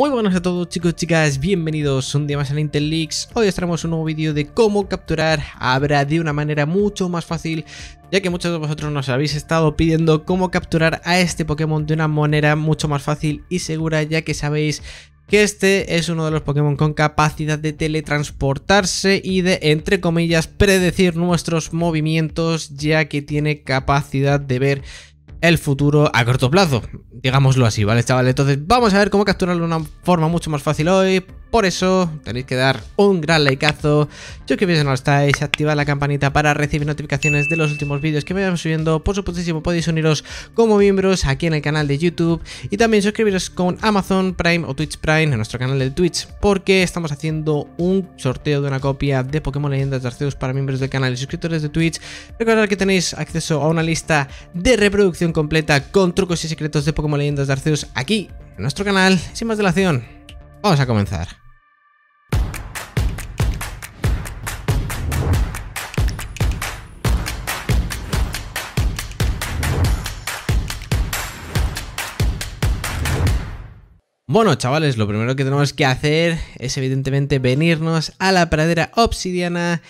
Muy buenas a todos chicos y chicas, bienvenidos un día más a Intel Leaks. Hoy os traemos un nuevo vídeo de cómo capturar a Abra de una manera mucho más fácil, ya que muchos de vosotros nos habéis estado pidiendo cómo capturar a este Pokémon de una manera mucho más fácil y segura, ya que sabéis que este es uno de los Pokémon con capacidad de teletransportarse y de, entre comillas, predecir nuestros movimientos, ya que tiene capacidad de ver el futuro a corto plazo digámoslo así, ¿vale, chavales? Entonces vamos a ver cómo capturarlo de una forma mucho más fácil hoy. Por eso tenéis que dar un gran likeazo, Yo que si no estáis, activad la campanita para recibir notificaciones de los últimos vídeos que me subiendo. Por supuestísimo podéis uniros como miembros aquí en el canal de YouTube y también suscribiros con Amazon Prime o Twitch Prime en nuestro canal de Twitch porque estamos haciendo un sorteo de una copia de Pokémon Leyendas de Arceus para miembros del canal y suscriptores de Twitch. Recordad que tenéis acceso a una lista de reproducción completa con trucos y secretos de Pokémon Leyendos Leyendas de Arceus aquí, en nuestro canal. Sin más dilación, vamos a comenzar. Bueno, chavales, lo primero que tenemos que hacer es evidentemente venirnos a la pradera obsidiana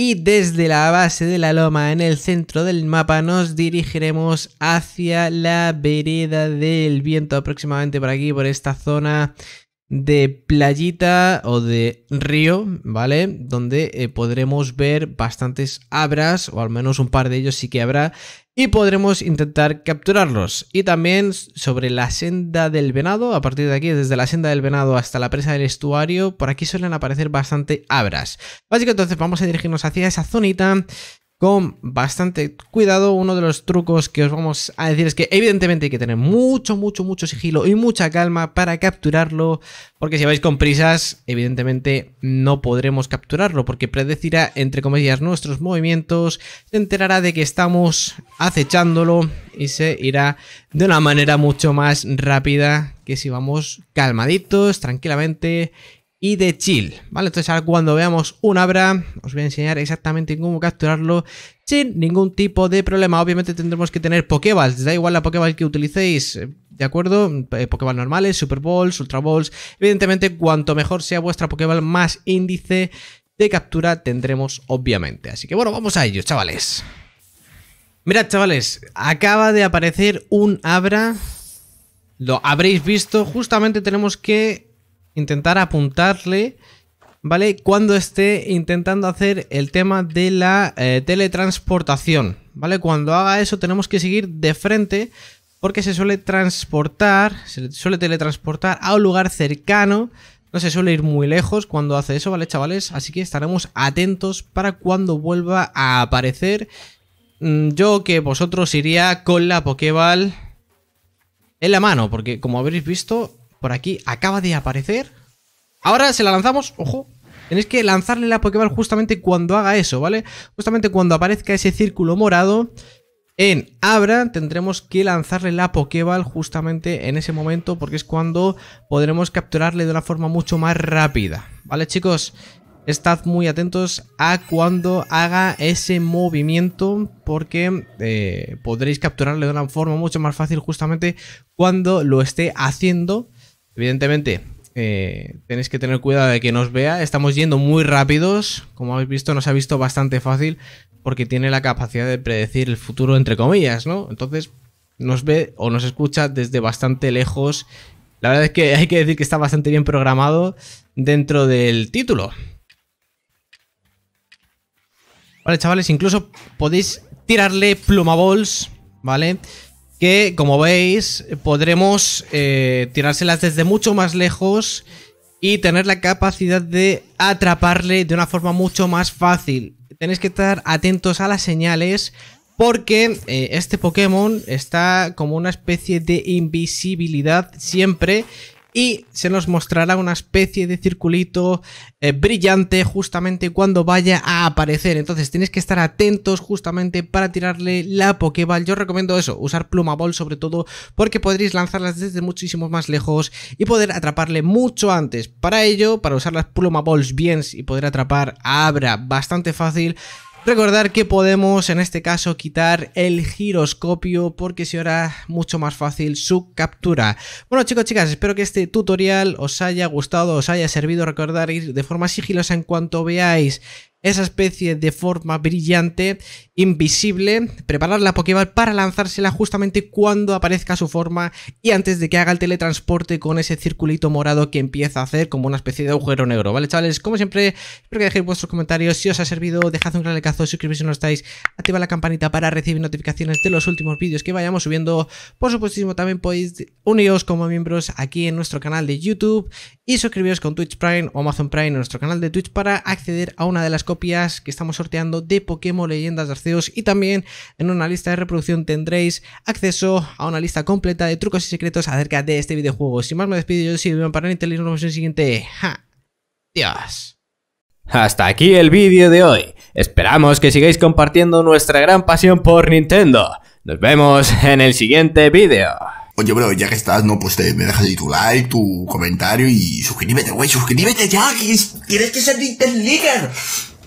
y desde la base de la loma en el centro del mapa nos dirigiremos hacia la vereda del viento aproximadamente por aquí, por esta zona de playita o de río, ¿vale? Donde eh, podremos ver bastantes abras, o al menos un par de ellos sí que habrá, y podremos intentar capturarlos. Y también sobre la senda del venado, a partir de aquí, desde la senda del venado hasta la presa del estuario, por aquí suelen aparecer bastante abras. Así entonces vamos a dirigirnos hacia esa zonita con bastante cuidado. Uno de los trucos que os vamos a decir es que evidentemente hay que tener mucho, mucho, mucho sigilo y mucha calma para capturarlo, porque si vais con prisas, evidentemente no podremos capturarlo, porque predecirá, entre comillas, nuestros movimientos, se enterará de que estamos acechándolo y se irá de una manera mucho más rápida que si vamos calmaditos, tranquilamente y de chill, ¿vale? Entonces ahora cuando veamos un Abra, os voy a enseñar exactamente cómo capturarlo sin ningún tipo de problema. Obviamente tendremos que tener Pokéballs, da igual la Pokéball que utilicéis, eh, ¿de acuerdo? Eh, Pokéball normales, Super Balls, Ultra Balls. Evidentemente, cuanto mejor sea vuestra Pokéball, más índice de captura tendremos, obviamente. Así que bueno, vamos a ello, chavales. Mirad, chavales, acaba de aparecer un Abra... Lo habréis visto, justamente tenemos que intentar apuntarle, ¿vale? Cuando esté intentando hacer el tema de la eh, teletransportación, ¿vale? Cuando haga eso tenemos que seguir de frente porque se suele transportar, se suele teletransportar a un lugar cercano. No se suele ir muy lejos cuando hace eso, ¿vale, chavales? Así que estaremos atentos para cuando vuelva a aparecer. Mm, yo que vosotros iría con la Pokéball en la mano, porque como habréis visto, por aquí acaba de aparecer. Ahora se la lanzamos, ojo. Tenéis que lanzarle la Pokéball justamente cuando haga eso, ¿vale? Justamente cuando aparezca ese círculo morado en Abra tendremos que lanzarle la Pokéball justamente en ese momento porque es cuando podremos capturarle de una forma mucho más rápida. ¿Vale chicos? Estad muy atentos a cuando haga ese movimiento porque eh, podréis capturarle de una forma mucho más fácil justamente cuando lo esté haciendo Evidentemente, eh, tenéis que tener cuidado de que nos vea. Estamos yendo muy rápidos. Como habéis visto, nos ha visto bastante fácil porque tiene la capacidad de predecir el futuro, entre comillas, ¿no? Entonces, nos ve o nos escucha desde bastante lejos. La verdad es que hay que decir que está bastante bien programado dentro del título. Vale, chavales, incluso podéis tirarle plumaballs, ¿vale? que como veis podremos eh, tirárselas desde mucho más lejos y tener la capacidad de atraparle de una forma mucho más fácil. Tenéis que estar atentos a las señales porque eh, este Pokémon está como una especie de invisibilidad siempre y se nos mostrará una especie de circulito eh, brillante justamente cuando vaya a aparecer. Entonces tenéis que estar atentos justamente para tirarle la Pokéball. Yo recomiendo eso, usar Pluma Ball sobre todo porque podréis lanzarlas desde muchísimo más lejos y poder atraparle mucho antes. Para ello, para usar las Pluma Balls bien y poder atrapar a Abra bastante fácil, Recordar que podemos en este caso quitar el giroscopio porque se hará mucho más fácil su captura. Bueno chicos, chicas, espero que este tutorial os haya gustado, os haya servido. Recordar de forma sigilosa en cuanto veáis esa especie de forma brillante, invisible, preparar la Pokéball para lanzársela justamente cuando aparezca su forma y antes de que haga el teletransporte con ese circulito morado que empieza a hacer como una especie de agujero negro. Vale, chavales, como siempre, espero que dejéis vuestros comentarios. Si os ha servido, dejad un gran lecazo, suscribiros si no estáis, activa la campanita para recibir notificaciones de los últimos vídeos que vayamos subiendo. Por supuestísimo, también podéis uniros como miembros aquí en nuestro canal de YouTube y suscribiros con Twitch Prime o Amazon Prime en nuestro canal de Twitch para acceder a una de las copias que estamos sorteando de Pokémon Leyendas de Arceus y también en una lista de reproducción tendréis acceso a una lista completa de trucos y secretos acerca de este videojuego. Sin más me despido yo, soy Iván Nintendo y nos vemos en el siguiente. ¡Ja! ¡Dios! Hasta aquí el vídeo de hoy. Esperamos que sigáis compartiendo nuestra gran pasión por Nintendo. Nos vemos en el siguiente vídeo. Oye, bro, ya que estás, no, pues te, me dejas ahí tu like, tu comentario y suscríbete, güey, suscríbete ya, que tienes que ser Nintendo Leader.